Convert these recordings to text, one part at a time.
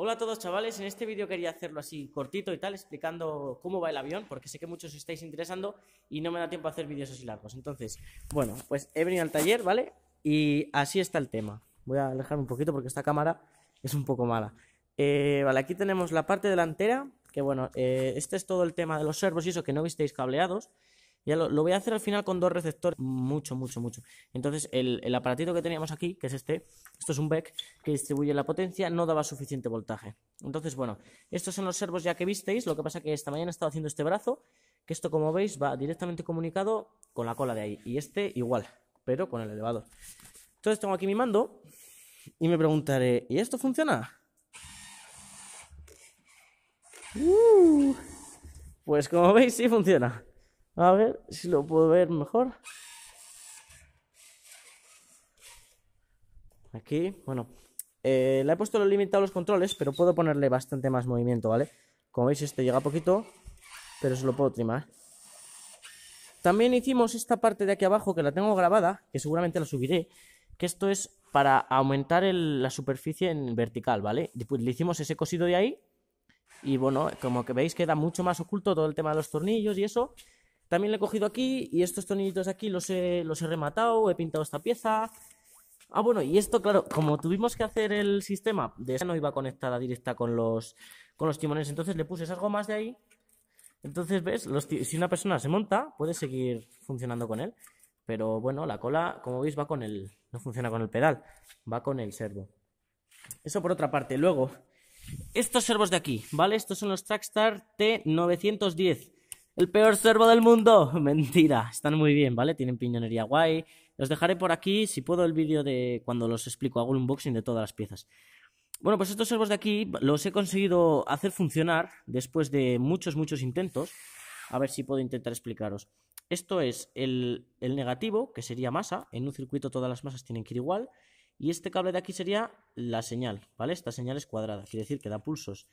Hola a todos chavales, en este vídeo quería hacerlo así cortito y tal, explicando cómo va el avión, porque sé que muchos estáis interesando y no me da tiempo a hacer vídeos así largos. Entonces, bueno, pues he venido al taller, ¿vale? Y así está el tema. Voy a alejarme un poquito porque esta cámara es un poco mala. Eh, vale, aquí tenemos la parte delantera, que bueno, eh, este es todo el tema de los servos y eso que no visteis cableados. Ya lo, voy a hacer al final con dos receptores. Mucho, mucho, mucho. Entonces, el, aparatito que teníamos aquí, que es este, esto es un BEC que distribuye la potencia, no daba suficiente voltaje. Entonces, bueno, estos son los servos ya que visteis. Lo que pasa que esta mañana he estado haciendo este brazo, que esto, como veis, va directamente comunicado con la cola de ahí. Y este igual, pero con el elevador. Entonces tengo aquí mi mando y me preguntaré, ¿y esto funciona? Uh, pues como veis, sí funciona. A ver si lo puedo ver mejor. Aquí, bueno. Eh, le he puesto lo limitado los controles, pero puedo ponerle bastante más movimiento, ¿vale? Como veis, este llega poquito, pero se lo puedo trimar. También hicimos esta parte de aquí abajo, que la tengo grabada, que seguramente la subiré, que esto es para aumentar la superficie en vertical, ¿vale? Después le hicimos ese cosido de ahí, y bueno, como que veis queda mucho más oculto todo el tema de los tornillos y eso, también le he cogido aquí y estos tornillitos de aquí los he, rematado, he pintado esta pieza. Ah, bueno, y esto, claro, como tuvimos que hacer el sistema, de esa no iba conectada directa con los, con los timones, entonces le puse esas gomas de ahí. Entonces, ¿ves? si una persona se monta, puede seguir funcionando con él. Pero bueno, la cola, como veis, va con el... No funciona con el pedal, va con el servo. Eso por otra parte. Luego, estos servos de aquí, ¿vale? Estos son los Trackstar T910 el peor servo del mundo. Mentira, están muy bien, ¿vale? Tienen piñonería guay. Los dejaré por aquí, si puedo, el vídeo de cuando los explico, hago un unboxing de todas las piezas. Bueno, pues estos servos de aquí los he conseguido hacer funcionar después de muchos, muchos intentos. A ver si puedo intentar explicaros. Esto es el, negativo, que sería masa. En un circuito todas las masas tienen que ir igual. Y este cable de aquí sería la señal, ¿vale? Esta señal es cuadrada, quiere decir que da pulsos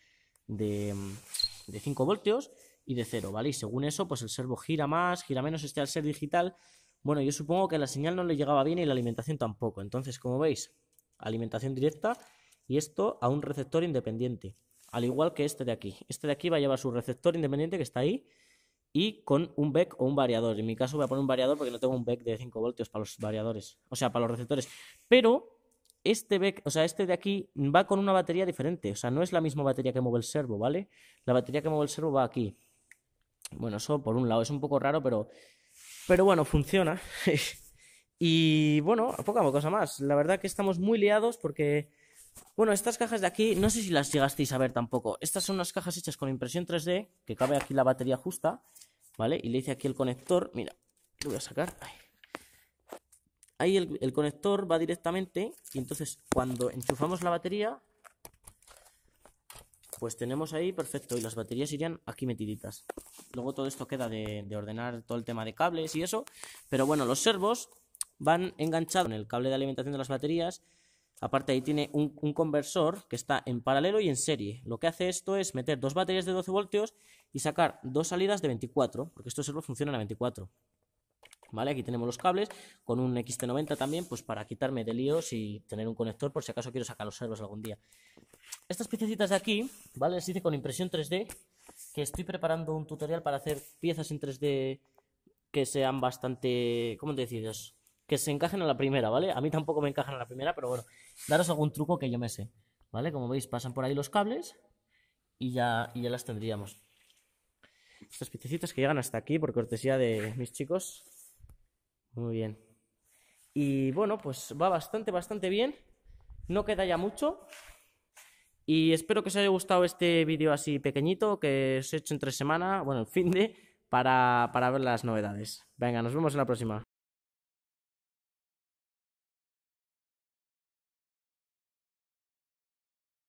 de, mm, de 5 voltios y de cero, ¿vale? Y según eso, pues el servo gira más, gira menos, este al ser digital. Bueno, yo supongo que la señal no le llegaba bien y la alimentación tampoco. Entonces, como veis, alimentación directa y esto a un receptor independiente. Al igual que este de aquí. Este de aquí va a llevar su receptor independiente que está ahí y con un BEC o un variador. En mi caso voy a poner un variador porque no tengo un BEC de 5 voltios para los variadores, o sea, para los receptores. Pero este BEC o sea, este de aquí va con una batería diferente, o sea, no es la misma batería que mueve el servo, ¿vale? La batería que mueve el servo va aquí. Bueno, eso por un lado es un poco raro, pero, pero bueno, funciona. y bueno, poca cosa más. La verdad que estamos muy liados porque... Bueno, estas cajas de aquí, no sé si las llegasteis a ver tampoco. Estas son unas cajas hechas con impresión 3D, que cabe aquí la batería justa, ¿vale? Y le hice aquí el conector, mira, lo voy a sacar. Ahí el conector va directamente y entonces cuando enchufamos la batería, pues tenemos ahí, perfecto, y las baterías irían aquí metiditas. Luego todo esto queda de, ordenar todo el tema de cables y eso. Pero bueno, los servos van enganchados en el cable de alimentación de las baterías. Aparte ahí tiene un, conversor que está en paralelo y en serie. Lo que hace esto es meter dos baterías de 12 voltios y sacar dos salidas de 24, porque estos servos funcionan a 24. Vale, aquí tenemos los cables con un XT90 también, pues para quitarme de líos y tener un conector por si acaso quiero sacar los servos algún día. Estas piecitas de aquí, ¿vale? Les hice con impresión 3D que estoy preparando un tutorial para hacer piezas en 3D que sean bastante, ¿cómo te Que se encajen a la primera, ¿vale? A mí tampoco me encajan a la primera, pero bueno, daros algún truco que yo me sé, ¿vale? Como veis, pasan por ahí los cables y ya, y ya las tendríamos. Estas piececitas que llegan hasta aquí por cortesía de mis chicos. Muy bien. Y bueno, pues va bastante, bastante bien. No queda ya mucho. Y espero que os haya gustado este vídeo así pequeñito que os he hecho entre semana, bueno, el fin de, para, para ver las novedades. Venga, nos vemos en la próxima.